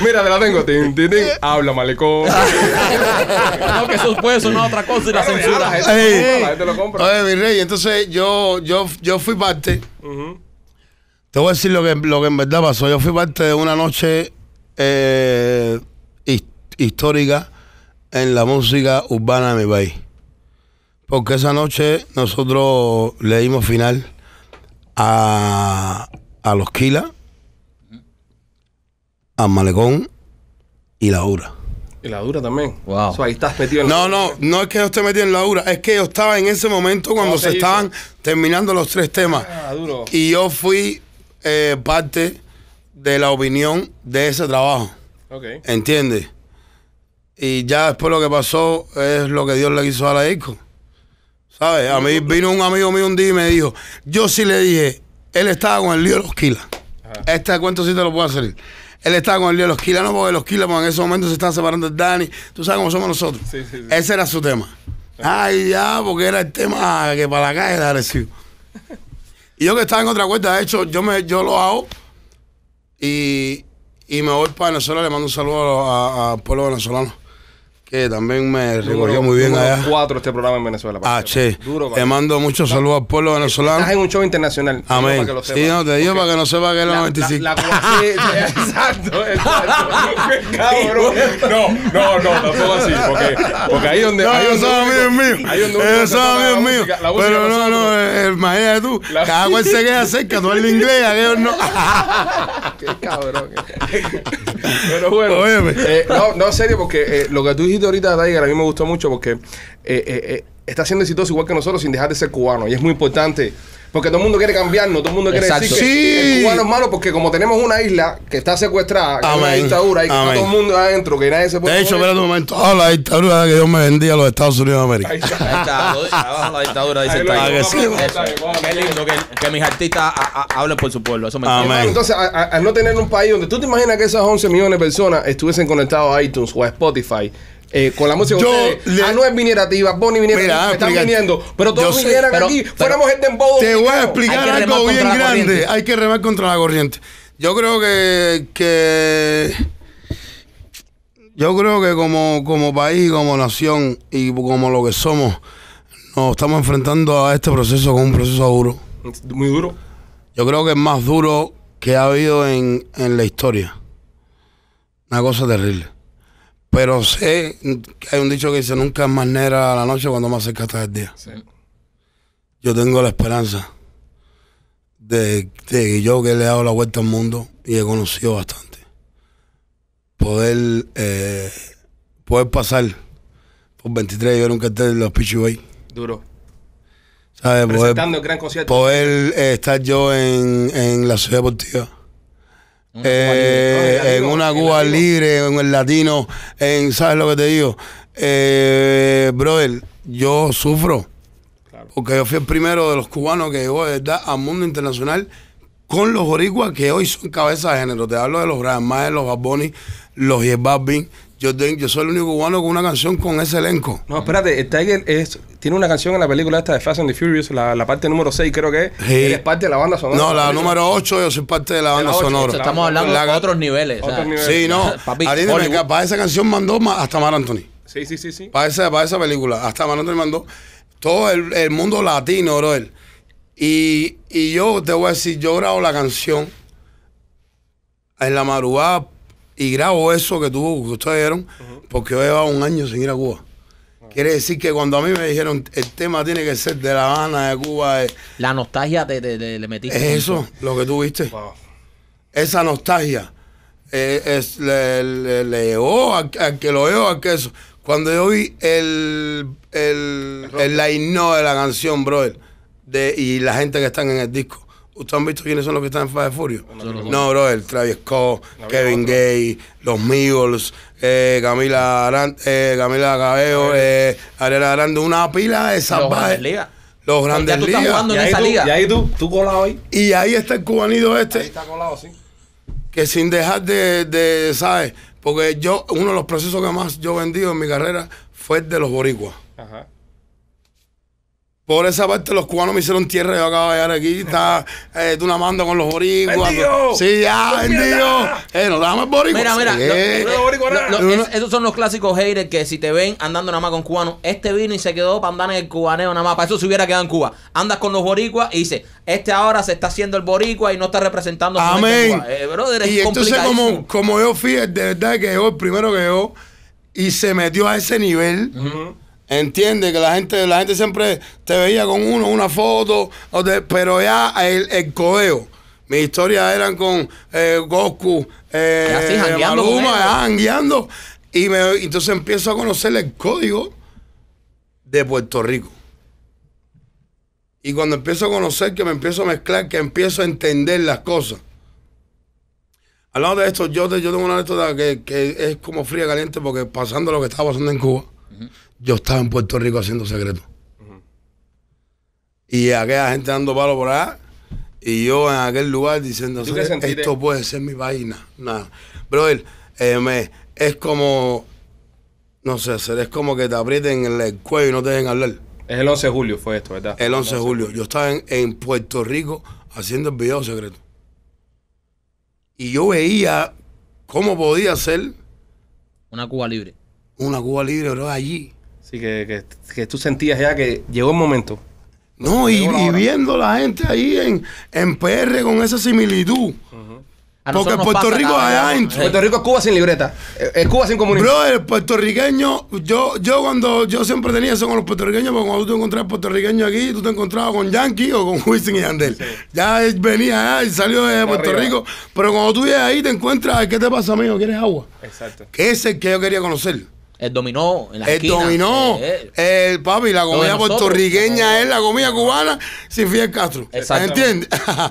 [SPEAKER 1] Mira, te la tengo. Tin, tin, Habla, malecón.
[SPEAKER 2] no, que eso puede
[SPEAKER 3] sonar otra cosa y la censura. gente lo compra. Oye, mi rey, entonces yo, yo, yo fui parte te voy a decir lo que, lo que en verdad pasó. Yo fui parte de una noche eh, histórica en la música urbana de mi país. Porque esa noche nosotros le dimos final a, a Los Kila, a Malecón y La Ura la dura también. estás No, no, no es que yo esté metido en la dura, es que yo estaba en ese momento cuando se estaban terminando los tres temas. Ah, y yo fui eh, parte de la opinión de ese trabajo. Okay. ¿Entiendes? Y ya después lo que pasó es lo que Dios le quiso a la disco. ¿Sabes? A mí vino un amigo mío un día y me dijo, yo sí le dije, él estaba con el lío de los kilas. Este cuento sí te lo puedo hacer. Él estaba con el lío de los no porque los quilanos en ese momento se están separando de Dani. Tú sabes cómo somos nosotros. Ese era su tema. Ay, ya, porque era el tema que para la calle era Y yo que estaba en otra cuenta, de hecho, yo me, yo lo hago y, y me voy para Venezuela, le mando un saludo al pueblo venezolano también me duro, recogió muy bien allá. cuatro este programa en Venezuela. Ah, che. Duro, te mando muchos saludos al pueblo venezolano. Estás en un show internacional. Amén. Para que lo Sí, no, te digo para que no sepa que es la, 95. La,
[SPEAKER 1] exacto,
[SPEAKER 3] exacto. Cabrón. No, no, no, tampoco así. Porque, porque ahí donde. ahí donde eso mío es mío. Ahí donde eso es mío. Pero no, no, imagínate tú. Cada cual se queda cerca, tú el inglés, aquellos no. Qué cabrón.
[SPEAKER 1] Pero bueno. Eh, no, no, serio, porque eh, lo que tú dijiste ahorita de Tiger a mí me gustó mucho porque eh, eh, eh, está siendo exitoso igual que nosotros sin dejar de ser cubano. Y es muy importante. Porque todo el mundo quiere cambiarnos, todo el mundo quiere decir que sí. el cubano porque como tenemos una isla que está secuestrada, que es dictadura y que todo el mundo adentro, que nadie se puede... De hecho, espera un momento,
[SPEAKER 3] toda ah, la dictadura que Dios me vendía a los Estados Unidos de América.
[SPEAKER 1] abajo
[SPEAKER 2] la dictadura, dice Tiger. Qué lindo que, mis artistas hablen por su pueblo, eso me Entonces,
[SPEAKER 1] al no tener un país donde tú te imaginas que esas 11 millones de personas estuviesen conectados a iTunes o a Spotify, eh, con la música yo ah, no es minera Bonnie viniera viniendo. Pero todos vinieron vinieran aquí, pero, fuéramos el dembow. Te voy a explicar algo bien grande. Hay
[SPEAKER 3] que remar contra la corriente. Yo creo que, que yo creo que como, como país, como nación y como lo que somos, nos estamos enfrentando a este proceso con un proceso duro. Muy duro. Yo creo que es más duro que ha habido en, en la historia. Una cosa terrible. Pero sé hay un dicho que dice, nunca es más negra la noche cuando más cerca está el día. Yo tengo la esperanza de, que yo que le he dado la vuelta al mundo y he conocido bastante. Poder, eh, poder pasar por 23 yo nunca un en los Pichu Bay. Duro.
[SPEAKER 1] ¿Sabes? Presentando poder,
[SPEAKER 3] Poder eh, estar yo en la ciudad deportiva eh, en una Cuba libre, en el latino, en, ¿sabes lo que te digo? Eh, brother, yo sufro. Porque yo fui el primero de los cubanos que llegó a al mundo internacional con los oricuas que hoy son cabeza de género. Te hablo de los Brian los Bad los J Yo, yo soy el único cubano con una canción con ese elenco. No,
[SPEAKER 1] espérate, Tiger es tiene una canción en la película esta de Fast and the Furious, la, parte número 6 creo que es. parte de la banda sonora. No, la número
[SPEAKER 3] 8 yo soy parte de la banda sonora. estamos hablando de otros niveles. Sí, no. para esa canción mandó hasta Mar Anthony. Sí, sí, sí, sí. Para esa, película. Hasta Mar Anthony mandó todo el, mundo latino, bro. Él. Y, yo te voy a decir, yo grabo la canción en la madrugada y grabo eso que tuvo ustedes vieron, porque yo un año sin ir a Cuba. Quiere decir que cuando a mí me dijeron el tema tiene que ser de La Habana, de Cuba. La nostalgia te, le metiste. Es eso lo que tú viste. Esa nostalgia eh, le, al, que lo veo al que eso. Cuando yo vi el, el, el, de la canción, brother, de, y la gente que están en el disco, ¿Ustedes han visto quiénes son los que están en de Furio? No, bro, el Travis Scott, Kevin Gay, los Migos, eh, Camila eh, Camila Cabello, eh, Grande, una pila de salvajes. Los, los grandes ligas. Y ahí tú, tú colado ahí. Y ahí está el cubanito este. Ahí está colado, sí. Que sin dejar de, ¿sabes? Porque yo, uno de los procesos que más yo he vendido en mi carrera fue el de los boricuas. Ajá. Por esa parte los cubanos me hicieron tierra, yo acabo de llegar aquí, está eh, tú una manda con los boricuas. Sí, ya, bendito! Eh, no damos boricuas. Mira, mira,
[SPEAKER 2] esos son los clásicos haters que si te ven andando nada más con cubanos, este vino y se quedó para andar en el cubaneo nada más, para eso se hubiera quedado en Cuba. Andas con los boricuas y dice, este ahora se está haciendo el boricua y no está representando a Amén. Eh, y entonces
[SPEAKER 3] como, yo fui, de verdad que yo el primero que yo y se metió a ese nivel. Entiende que la gente, la gente siempre te veía con uno, una foto, pero ya el, el coeo Mis historias eran con eh, Goku, eh, guiando. Y me, entonces empiezo a conocer el código de Puerto Rico. Y cuando empiezo a conocer, que me empiezo a mezclar, que empiezo a entender las cosas. Hablando de esto, yo, yo tengo una anécdota que, que es como fría caliente porque pasando lo que estaba pasando en Cuba yo estaba en Puerto Rico haciendo secreto. Y aquella gente dando palo por allá. Y yo en aquel lugar diciendo, esto puede ser mi vaina. Nada. Brother, eh, es como, no sé, es como que te aprieten el cuello y no te dejen hablar. Es el 11 de julio, fue esto, ¿verdad? El 11 de julio. Yo estaba en, Puerto Rico haciendo el video secreto. Y yo veía cómo podía ser.
[SPEAKER 2] Una Cuba libre.
[SPEAKER 3] Una Cuba libre, bro, allí.
[SPEAKER 2] Sí, que,
[SPEAKER 1] que, que tú sentías ya que llegó el momento. No, y,
[SPEAKER 3] viendo la gente ahí en, en PR con esa similitud. Porque Puerto Rico Puerto Rico es Cuba sin libreta. Eh, es Cuba sin comunismo. Bro, el puertorriqueño, yo, yo cuando yo siempre tenía eso con los puertorriqueños, porque cuando tú te encontrabas puertorriqueño aquí, tú te encontrabas con Yankee o con Wilson y Andel. Ya venía allá y salió de Puerto Rico. Pero cuando tú llegas ahí te encuentras, ¿qué te pasa, amigo? ¿Quieres agua? Exacto. Que ese es el que yo quería conocer. El dominó en la El dominó. Eh, eh. El papi, la comida puertorriqueña es la comida cubana sin Fidel Castro. ¿Entiendes? Para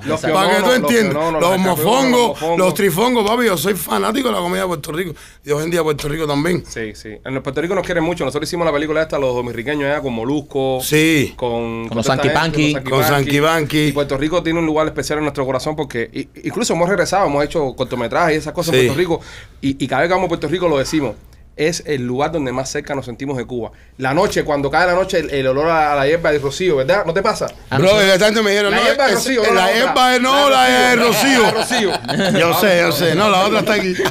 [SPEAKER 3] que tú entiendas. Los, mofongos, los, trifongos, papi, yo soy fanático de la
[SPEAKER 1] comida de Puerto Rico. Y hoy en día Puerto Rico también. Sí, sí. En Puerto Rico nos quieren mucho. Nosotros hicimos la película esta, los dominicanos allá, con Molusco. Sí. Con, con, los Con Y Puerto Rico tiene un lugar especial en nuestro corazón porque incluso hemos regresado, hemos hecho cortometrajes y esas cosas en Puerto Rico. y cada vez que vamos a Puerto Rico lo decimos es el lugar donde más cerca nos sentimos de Cuba. La noche, cuando cae la noche, el, olor a la hierba de rocío, ¿verdad? ¿No te pasa? no de repente me dijeron, la hierba de rocío. la, hierba no, la de rocío. Yo sé, yo sé. No, la otra está aquí. Quiero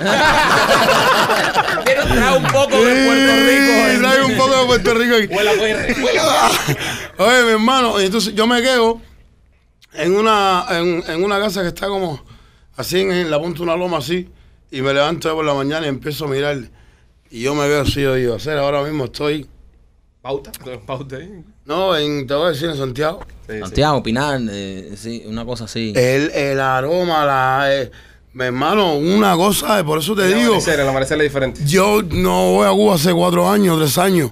[SPEAKER 3] traer un poco de Puerto Rico. Trae un poco de Puerto Rico aquí. Pues Oye, mi hermano, entonces yo me quedo en una, en, una casa que está como así en, en la punta de una loma así y me levanto por la mañana y empiezo a mirar y yo me veo así, yo a hacer ahora mismo estoy... ¿Pauta? ¿Pauta ¿eh? No, en, te voy a decir en Santiago. Sí, Santiago, Pinar, eh, una cosa así. El, el aroma, la... Eh, mi hermano, una cosa, por eso te digo... Amanecer, el es diferente. Yo no voy a Cuba hace cuatro años, tres años.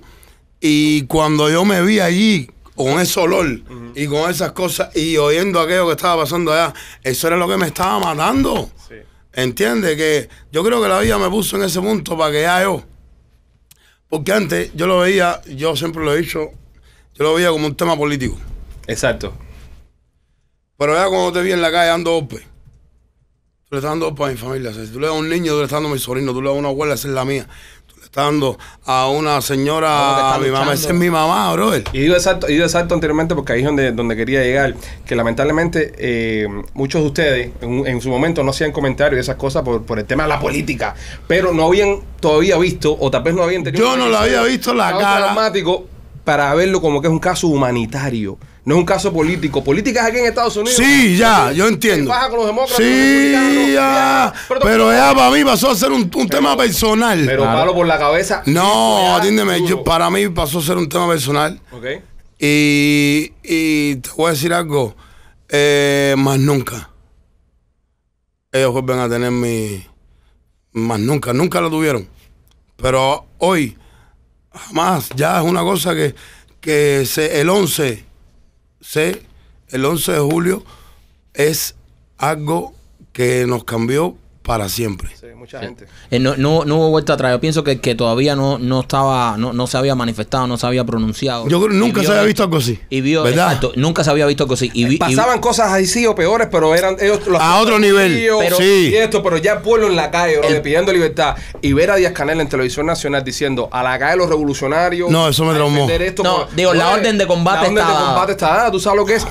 [SPEAKER 3] Y cuando yo me vi allí con ese olor y con esas cosas y oyendo aquello que estaba pasando allá, eso era lo que me estaba matando. Sí. Entiende que yo creo que la vida me puso en ese punto para que ya yo. Porque antes yo lo veía, yo siempre lo he dicho, yo lo veía como un tema político. Exacto. Pero vea cuando te vi en la calle dando golpe, tú le estás dando golpe a mi familia. si tú le das a un niño, tú le estás a mi sobrino, tú le das a una abuela, esa es la mía a una señora, a mi mamá, es mi
[SPEAKER 1] mamá, bro Y digo exacto, y digo exacto anteriormente porque ahí es donde, donde quería llegar, que lamentablemente eh, muchos de ustedes en, su momento no hacían comentarios y esas cosas por, por el tema de la política, pero no habían todavía visto, o tal vez no habían tenido... Yo no lo había visto la cara. para verlo como que es un caso humanitario. No es un caso político. Política es aquí en Estados Unidos. Sí,
[SPEAKER 3] ya, yo entiendo.
[SPEAKER 1] con los demócratas. Sí, ya.
[SPEAKER 3] Pero, ya para mí pasó a ser un, tema personal. Pero palo
[SPEAKER 1] por la cabeza. No, atiéndeme.
[SPEAKER 3] para mí pasó a ser un tema personal. Ok. Y, y te voy a decir algo. Eh, más nunca. Ellos vuelven a tener mi. Más nunca. Nunca lo tuvieron. Pero hoy, jamás. Ya es una cosa que, que se, el 11 sé, el 11 de julio es algo que nos cambió para siempre.
[SPEAKER 1] mucha gente.
[SPEAKER 2] Eh, no, hubo vuelta atrás. Yo pienso que, todavía no, no estaba, no, no se había manifestado, no se había pronunciado. Yo creo nunca se había visto algo así. Y ¿verdad? Exacto, nunca se había visto algo así. Pasaban
[SPEAKER 1] cosas así o peores, pero eran A otro nivel. pero, sí.
[SPEAKER 2] esto, pero ya el pueblo en la calle, pidiendo
[SPEAKER 1] libertad. Y ver a Díaz Canel en televisión nacional diciendo a la calle los revolucionarios. No, eso me traumó. no, digo, eh, la orden, de combate está. La orden de combate está. Tú sabes lo que es.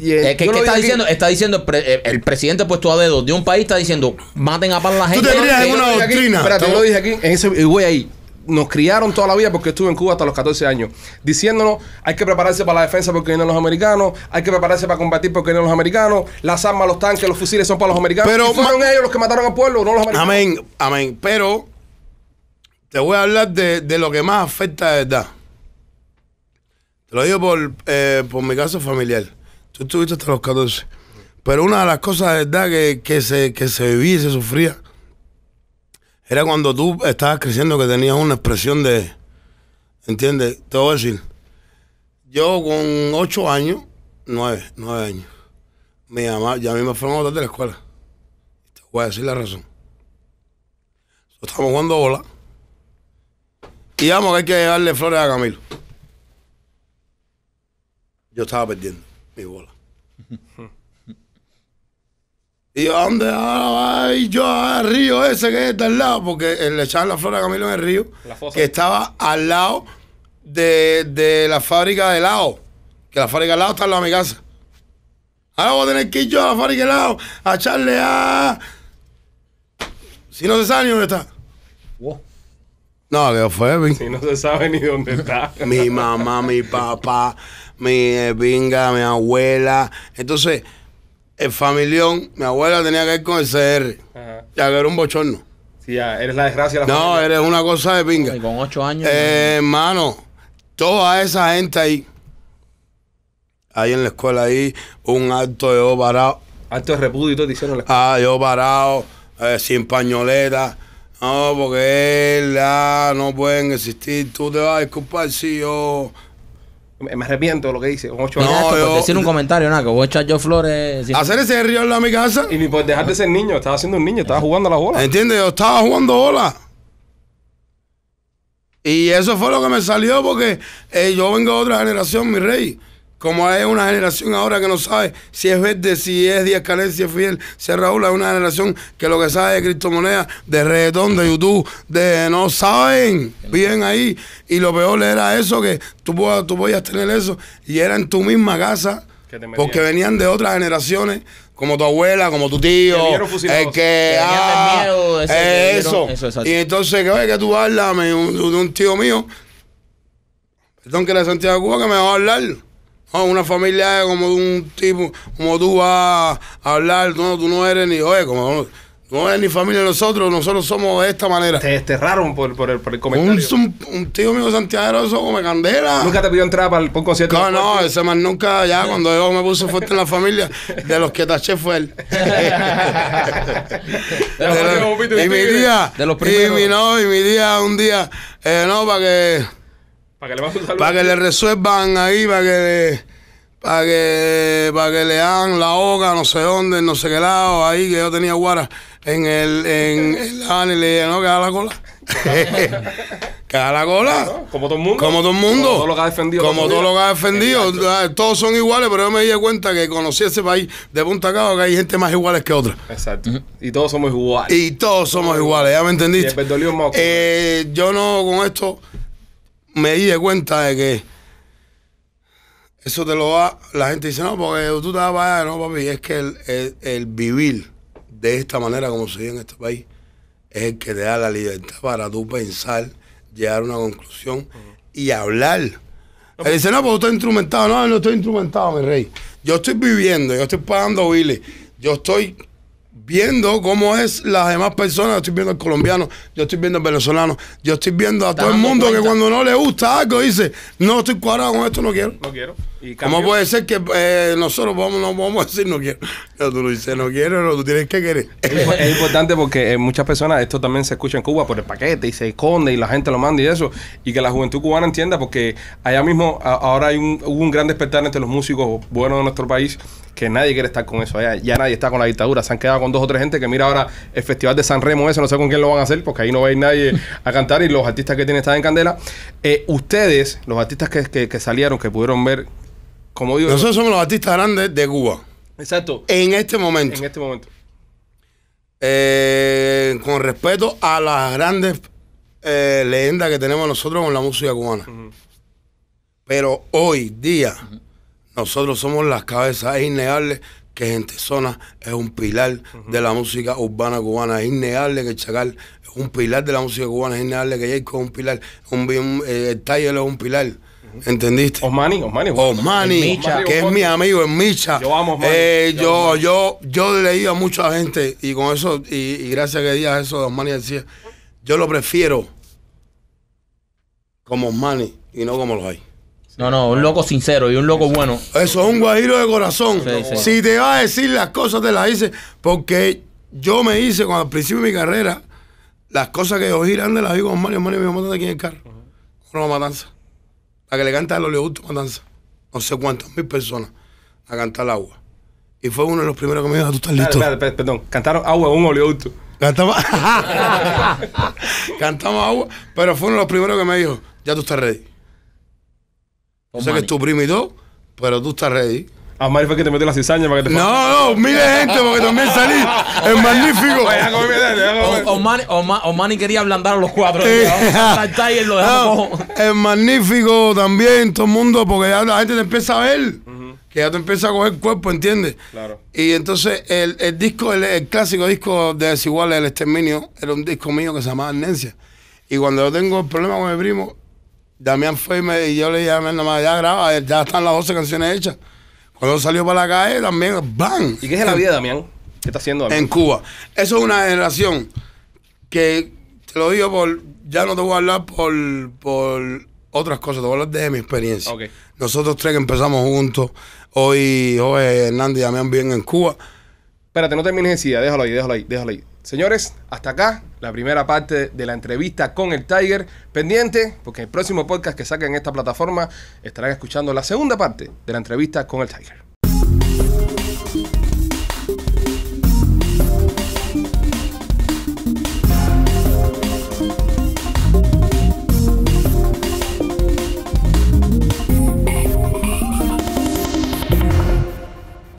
[SPEAKER 1] Eh, ¿qué está, diciendo,
[SPEAKER 2] está diciendo, el, presidente puesto a dedo de un país, está diciendo maten a par la gente. Tú te en una
[SPEAKER 1] doctrina. Espérate, yo lo dije aquí, en ese, y voy ahí nos criaron toda la vida porque estuve en Cuba hasta los 14 años, diciéndonos hay que prepararse para la defensa porque vienen los americanos, hay que prepararse para combatir porque vienen los americanos, las armas, los tanques, los fusiles son para los americanos. Pero fueron ellos los que mataron al pueblo, no los americanos.
[SPEAKER 3] Amén, amén. Pero te voy a hablar de, lo que más afecta de verdad. Te lo digo por, eh, por mi caso familiar. Tú estuviste hasta los 14. Pero una de las cosas de verdad que, se, que se vivía y se sufría era cuando tú estabas creciendo que tenías una expresión de. ¿Entiendes? Te voy a decir. Yo con ocho años, nueve, nueve años, mi mamá, ya a mí me fueron a votar de la escuela. Te voy a decir la razón. Nosotros estamos jugando bola. Y vamos que hay que darle flores a Camilo. Yo estaba perdiendo mi bola. Y ¿dónde va ah, yo al ah, río ese que está al lado? Porque le echaban la flor a Camilo en el río, que estaba al lado de, la fábrica de helado. Que la fábrica de helado está al lado de mi casa. Ahora voy a tener que ir yo a la fábrica de helado a echarle a. Si no se sabe ni dónde está. No, que fue, Si no se sabe ni dónde está. mi mamá, mi papá, mi binga, eh, mi abuela. Entonces el familión, mi abuela tenía que ir con el CR. Ya que era un bochorno. Sí, ya, eres la desgracia. la no, eres una cosa de pinga. con ocho años. Eh, hermano, toda esa gente ahí, ahí en la escuela, ahí, un acto de yo parado. Acto de repudio te hicieron la Ah, yo parado, eh, sin pañoleta. No, porque él, no pueden existir. Tú te vas a disculpar si yo me, arrepiento de lo que hice. No, yo- decir
[SPEAKER 2] un comentario, nada, que voy a echar yo flores. Hacer
[SPEAKER 3] ese río en la mi casa. Y ni por dejar de ser niño, estaba siendo un niño, estaba jugando a la bola. ¿Entiendes? Yo estaba jugando bola. Y eso fue lo que me salió porque eh, yo vengo de otra generación, mi rey. Como hay una generación ahora que no sabe si es verde, si es Díaz si es Fiel, si es Raúl, hay una generación que lo que sabe de criptomonedas, de reggaetón, de YouTube, de no saben bien ahí. Y lo peor era eso, que tú, tú podías tener eso y era en tu misma casa, porque venían de otras generaciones como tu abuela, como tu tío, el que ah, eso. y entonces que que tú hablas de un, tío mío, don que era Santiago Cuba que me va a hablar. Ah, una familia es como un tipo, como tú vas a hablar, no, tú no eres ni, oye, como no eres ni familia de nosotros, nosotros somos de esta manera. Te desterraron por, por, el, por el comentario. Un, tío mío santiaguero, eso como candela. ¿Nunca te pidió entrar para el, concierto? No, no, ese más nunca, ya cuando yo me puse fuerte en la familia, de los que taché fue él. de los, y mi día, de los primeros. Y mi no, y mi día, un día, eh, no, para que para que le, resuelvan ahí, para que le, que, hagan la hoga, no sé dónde, no sé qué lado, ahí que yo tenía guara en el, en el y le dije, no, que la cola. que la cola. como todo el mundo. Como todo el mundo. Como todo lo que ha defendido. Como todo lo que ha defendido. Ah, todos son iguales, pero yo me di cuenta que conocí ese país de punta cabo que hay gente más iguales que otra. Exacto. Y todos somos iguales. Y todos somos iguales, ya me entendiste. eh, yo no con esto me di cuenta de que eso te lo da. La gente dice, no, porque tú te vas a No, papi, es que el, vivir de esta manera como se vive en este país es el que te da la libertad para tú pensar, llegar a una conclusión y hablar. me Él dice, no, porque estoy instrumentado. No, no estoy instrumentado, mi rey. Yo estoy viviendo, yo estoy pagando biles, yo estoy viendo cómo es las demás personas. Yo estoy viendo al colombiano, yo estoy viendo al venezolano, yo estoy viendo a todo el mundo que cuando no le gusta algo dice, no estoy cuadrado con esto, no quiero. No quiero. ¿Cómo puede ser que eh, nosotros vamos, no vamos a decir no quiero? tú dices no quiero, tú tienes que querer. Es,
[SPEAKER 1] importante porque eh, muchas personas, esto también se escucha en Cuba por el paquete y se esconde y la gente lo manda y eso. Y que la juventud cubana entienda porque allá mismo ahora hay un, hubo un gran despertar entre los músicos buenos de nuestro país que nadie quiere estar con eso. ya nadie está con la dictadura, se han quedado con dos o tres gente que mira ahora el Festival de San Remo ese, no sé con quién lo van a hacer, porque ahí no va a ir nadie a cantar y los artistas que tienen están en Candela. Eh, ustedes, los artistas
[SPEAKER 3] que, salieron, que pudieron ver, como digo... Nosotros somos los artistas grandes de Cuba. Exacto. En este momento. En este momento. Eh, con respeto a las grandes eh, leyendas que tenemos nosotros con la música cubana. Pero hoy día, nosotros somos las cabezas innegables que Gente Zona es un pilar de la música urbana cubana. Es innegable que Chacal un pilar de la música cubana, es innegable que Jacob es un pilar, un, eh, el Taller es un pilar. ¿Entendiste? Osmani, Osmani. Osmani, que es mi amigo, es Micha. Yo amo eh, yo, yo, yo a mucha gente, y con eso, y, gracias a que digas eso decía, yo lo prefiero como Osmani y no como los hay. No, no, un loco sincero y un loco bueno. Eso es un guajiro de corazón. Si te va a decir las cosas, te las dice. Porque yo me hice cuando al principio de mi carrera, las cosas que yo giran de las digo con Mario, Mario me de aquí en el carro. Una matanza. La que le canta el oleoducto matanza. No sé cuántas mil personas a cantar agua. Y fue uno de los primeros que me dijo, ah, tú estás listo. perdón, cantaron agua un oleoducto. Cantamos, Cantamos agua, pero fue uno de los primeros que me dijo, ya tú estás ready. O sea que tu primo y tú, pero tú estás ready. A Mari fue que te metió la cizaña para que te No,
[SPEAKER 2] no, mire gente porque también salí. es magnífico. Omani quería ablandar a los cuatro. es
[SPEAKER 3] magnífico también, todo el mundo, porque ya la gente te empieza a ver. Que ya te empieza a coger cuerpo, ¿entiendes? Claro. Y entonces el, disco, el, clásico disco de Desiguales, El Exterminio, era un disco mío que se llamaba Amnesia. Y cuando yo tengo el problema con mi primo, Damián fue y, yo le dije, nomás ya graba, ya están las 12 canciones hechas. Cuando salió para la calle también, ¡bam! ¿Y qué es la vida Damián? ¿Qué está haciendo Damián? En Cuba. Eso es una generación que, te lo digo por, ya no te voy a hablar por, otras cosas, te voy a hablar de mi experiencia. Nosotros tres que empezamos juntos, hoy José Hernández y Damián viven en Cuba.
[SPEAKER 1] Espérate, no termines de decir, déjalo ahí, déjalo ahí, déjalo ahí. Señores, hasta acá la primera parte de la entrevista con el Tiger. Pendiente, porque en el próximo podcast que saquen en esta plataforma estarán escuchando la segunda parte de la entrevista con el Tiger.